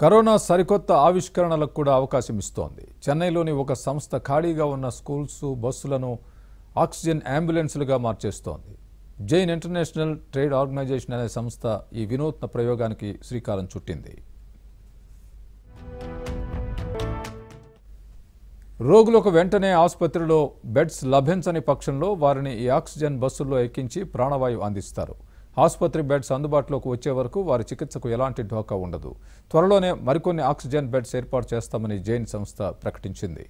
corona సరికొత్త ఆవిష్కరణలకు కూడా అవకాశం ఇస్తోంది చెన్నైలోని ఒక సంస్థ ఖాళీగా ఉన్న స్కూల్స్ బస్సులను ఆక్సిజన్ అంబులెన్సులుగా మార్చేస్తోంది జైన్ ఇంటర్నేషనల్ ట్రేడ్ ఆర్గనైజేషన్ అనే సంస్థ ఈ వినూత్న ప్రయోగానికి శ్రీకారం చుట్టింది రోగులకు వెంటనే ఆసుపత్రిలో బెడ్స్ లభించని పక్షంలో వారిని ఈ ఆక్సిజన్ బస్సుల్లో ఎక్కించి ప్రాణవాయువు అందిస్తారు ఆసుపత్రి బెడ్స్ అందుబాటులోకి వచ్చే వరకు వారి చికిత్సకు ఎలాంటి ఢోకా ఉండదు త్వరలోనే మరికొన్ని ఆక్సిజన్ బెడ్స్ ఏర్పాటు చేస్తామని జైన్ సంస్థ ప్రకటించింది